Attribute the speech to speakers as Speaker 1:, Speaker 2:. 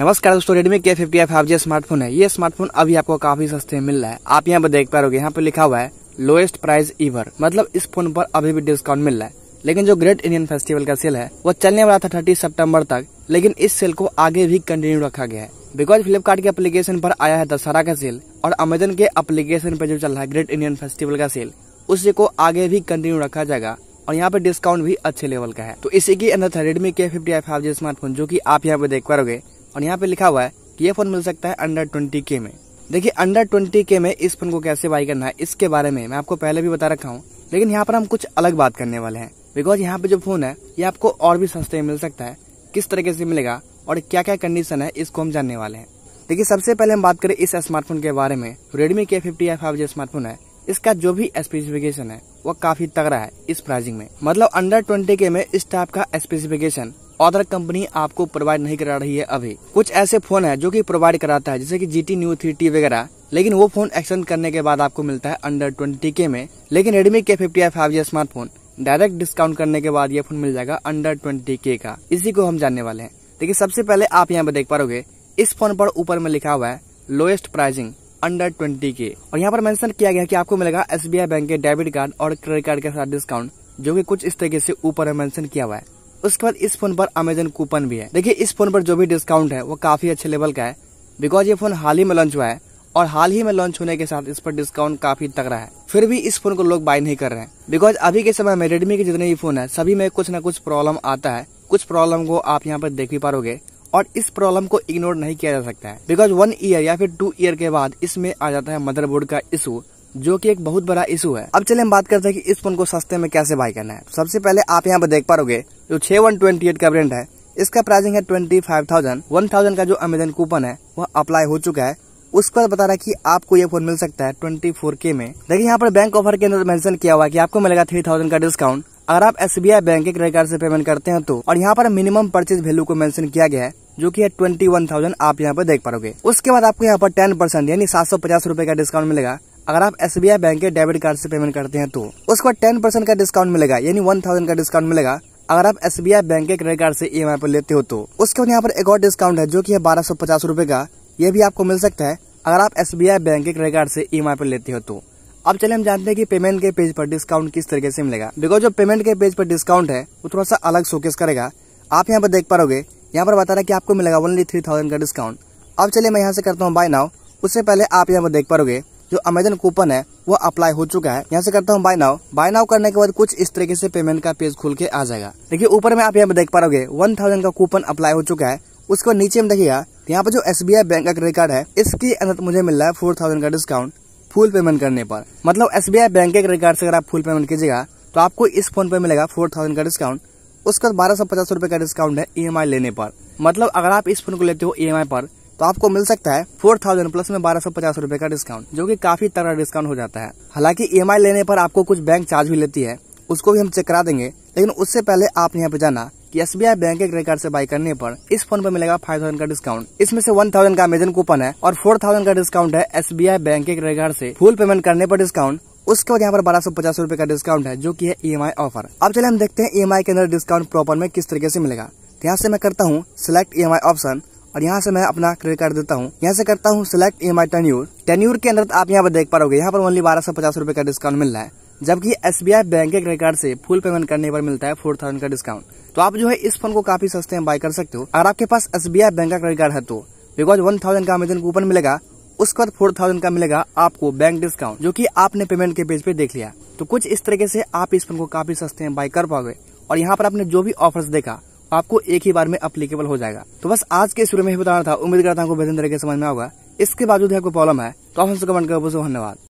Speaker 1: नमस्कार दोस्तों रेडमी के फिफ्टी फाइव जी स्मार्टफोन है ये स्मार्टफोन अभी आपको काफी सस्ते में मिल रहा है आप यहाँ पर देख पा रहे यहाँ पर लिखा हुआ है लोएस्ट प्राइस ईवर मतलब इस फोन पर अभी भी डिस्काउंट मिल रहा है लेकिन जो ग्रेट इंडियन फेस्टिवल का सेल है वो चलने वाला था थर्टी सितंबर तक लेकिन इस सेल को आगे भी कंटिन्यू रखा गया है बिकॉज फ्लिपकार्ट के एप्लीकेशन पर आया है दशहरा का सेल और अमेजन के एप्लीकेशन पर जो चल रहा है ग्रेट इंडियन फेस्टिवल का सेल उसी को आगे भी कंटिन्यू रखा जाएगा और यहाँ पे डिस्काउंट भी अच्छे लेवल का है तो इसी के अंदर था रेडमी के फिफ्टी फाइव जी स्मार्टफोन जो की आप यहाँ पे देख पाओगे और यहाँ पे लिखा हुआ है कि ये फोन मिल सकता है अंडर ट्वेंटी के में देखिए अंडर ट्वेंटी के में इस फोन को कैसे बाई करना है इसके बारे में मैं आपको पहले भी बता रखा हूँ लेकिन यहाँ पर हम कुछ अलग बात करने वाले हैं बिकॉज यहाँ पे जो फोन है ये आपको और भी सस्ते में मिल सकता है किस तरीके से मिलेगा और क्या क्या कंडीशन है इसको हम जानने वाले हैं देखिए सबसे पहले हम बात करें इस स्मार्टफोन के बारे में रेडमी के फिफ्टी फाइव जो स्मार्टफोन है इसका जो भी स्पेसिफिकेशन है वो काफी तगड़ा है इस प्राइसिंग में मतलब अंडर ट्वेंटी के में इस टाइप का स्पेसिफिकेशन अदर कंपनी आपको प्रोवाइड नहीं करा रही है अभी कुछ ऐसे फोन है जो कि प्रोवाइड कराता है जैसे कि जी टी न्यू थ्री वगैरह लेकिन वो फोन एक्सटेंड करने के बाद आपको मिलता है अंडर ट्वेंटी के में लेकिन रेडमी के fifty I five G smartphone direct discount करने के बाद ये फोन मिल जाएगा अंडर ट्वेंटी के का इसी को हम जानने वाले हैं देखिए सबसे पहले आप यहाँ पर देख पा रहे इस फोन पर ऊपर में लिखा हुआ है लोएस्ट प्राइसिंग अंडर ट्वेंटी के और यहाँ पर मेंशन किया गया कि आपको मिलेगा एस बैंक के डेबिट कार्ड और क्रेडिट कार्ड के साथ डिस्काउंट जो कि कुछ इस तरीके से ऊपर मेंशन किया हुआ है उसके बाद इस फोन पर अमेजन कूपन भी है देखिए इस फोन पर जो भी डिस्काउंट है वो काफी अच्छे लेवल का है बिकॉज ये फोन हाल ही में लॉन्च हुआ है और हाल ही में लॉन्च होने के साथ इस पर डिस्काउंट काफी तगड़ा है फिर भी इस फोन को लोग बाय नहीं कर रहे हैं बिकॉज अभी के समय में रेडमी के जितने भी फोन है सभी में कुछ ना कुछ प्रॉब्लम आता है कुछ प्रॉब्लम को आप यहाँ पर देख भी पाओगे और इस प्रॉब्लम को इग्नोर नहीं किया जा सकता है बिकॉज वन ईयर या फिर टू ईयर के बाद इसमें आ जाता है मदरबोर्ड का इशू जो कि एक बहुत बड़ा इशू है अब चले हम बात करते हैं कि इस फोन को सस्ते में कैसे बाय करना है सबसे पहले आप यहाँ पर देख पाओगे जो छे वन ट्वेंटी एट का ब्रांड है इसका प्राइसिंग है twenty five thousand one thousand का जो अमेजन कूपन है वह अप्लाई हो चुका है उस पर बता रहा है कि आपको ये फोन मिल सकता है ट्वेंटी फोर के में देखिए यहाँ पर बैंक ऑफर के अंदर मेंशन किया हुआ है कि आपको मिलेगा थ्री थाउजेंड का डिस्काउंट अगर आप एस बी आई बैंक के क्रेडिट कार्ड से पेमेंट करते हैं तो और यहाँ पर मिनिमम परचेज वैल्यू को मेंशन किया गया है जो कि है ट्वेंटी वन थाउजेंड आप यहाँ पर देख पाओगे उसके बाद आपको यहाँ पर टेन परसेंट यानी सात सौ पचास रूपए का डिस्काउंट मिलेगा अगर आप एस बैंक के डेबिट कार्ड से पेमेंट करते हैं तो उसको टेन परसेंट का डिस्काउंट मिलेगा यानी वन थाउजेंड का डिस्काउंट मिलेगा अगर आप एस बैंक के क्रेडिट कार्ड से ई e एम पर लेते हो तो उसके बाद यहाँ पर एक और डिस्काउंट है जो की है बारह सौ पचास रूपए का ये भी आपको मिल सकता है अगर आप एस बैंक के क्रेडिट कार्ड से ई e पर लेते हो तो अब चले हम जानते हैं कि पेमेंट के पेज पर डिस्काउंट किस तरीके से मिलेगा बिकॉज जो पेमेंट के पेज पर डिस्काउंट है वो थोड़ा सा अलग शोकेस करेगा आप यहाँ पर देख पाओगे यहाँ पर बता रहा है कि आपको मिलेगा ओनली थ्री थाउजेंड का डिस्काउंट अब चलिए मैं यहाँ से करता हूँ बाय नाउ उससे पहले आप यहाँ पर देख पाओगे जो अमेजन कूपन है वो अप्लाई हो चुका है यहाँ से करता हूँ बाय नाउ बाय नाउ करने के बाद कुछ इस तरीके से पेमेंट का पेज खुल के आ जाएगा देखिए ऊपर में आप यहाँ पे देख पा रहे वन थाउजेंड का कूपन अप्लाई हो चुका है उसके बाद नीचे में देखिएगा यहाँ पर जो एस बैंक का क्रेडिट कार्ड है इसके अंदर तो मुझे मिल रहा है फोर थाउजेंड का डिस्काउंट फुल पेमेंट करने पर मतलब एस बैंक के क्रेडिट कार्ड से अगर आप फुल पेमेंट कीजिएगा तो आपको इस फोन पे मिलेगा फोर थाउजेंड का डिस्काउंट उसके बाद बारह सौ पचास रूपए का डिस्काउंट है ई e लेने पर मतलब अगर आप इस फोन को लेते हो ई e पर तो आपको मिल सकता है फोर थाउजेंड प्लस में बारह सौ पचास रूपए का डिस्काउंट जो की काफी तगड़ा डिस्काउंट हो जाता है हालांकि ई e लेने पर आपको कुछ बैंक चार्ज भी लेती है उसको भी हम चेक करा देंगे लेकिन उससे पहले आप यहाँ पे जाना कि एस बैंक के क्रेडिट कार्ड से बाई करने पर इस फोन पर मिलेगा फाइव थाउजेंड का डिस्काउंट इसमें से वन थाउजेंड का अमेजन कूपन है और फोर थाउजेंड का डिस्काउंट है एस बैंक के क्रेडिट कार्ड से फुल पेमेंट करने पर डिस्काउंट उसके बाद यहाँ पर बारह सौ पचास रूपए का डिस्काउंट है जो कि है ई e ऑफर अब चले हम देखते हैं ई e के अंदर डिस्काउंट प्रॉपर में किस तरीके से मिलेगा यहाँ से मैं करता हूँ सिलेक्ट ई ऑप्शन और यहाँ से मैं अपना क्रेडिट कार्ड देता हूँ यहाँ से करता हूँ select E I tenure tenure के अंदर आप यहाँ पर देख पाओगे यहाँ पर ओनली बारह सौ पचास रुपए का डिस्काउंट मिल रहा है जबकि एस बी आई बैंक के क्रेडिट कार्ड से फुल पेमेंट करने पर मिलता है फोर थाउजेंड का डिस्काउंट तो आप जो है इस फोन को काफी सस्ते में बाय कर सकते हो अगर आपके पास एस बी आई बैंक का क्रेडिट कार्ड है तो बिकॉज वन थाउजेंड का अमेजन कूपन मिलेगा उसके बाद फोर थाउजेंड का मिलेगा आपको बैंक डिस्काउंट जो कि आपने पेमेंट के पेज पे देख लिया तो कुछ इस तरीके से आप इस फोन को काफी सस्ते में बाय कर पाओगे और यहाँ पर आपने जो भी ऑफर्स देखा आपको एक ही बार में अप्लीकेबल हो जाएगा तो बस आज के शुरू में ही बताना था उम्मीद करता हूँ बेहतर तरीके समझ में होगा इसके बावजूद आपको प्रॉब्लम है तो आप हमसे कमेंट करो धन्यवाद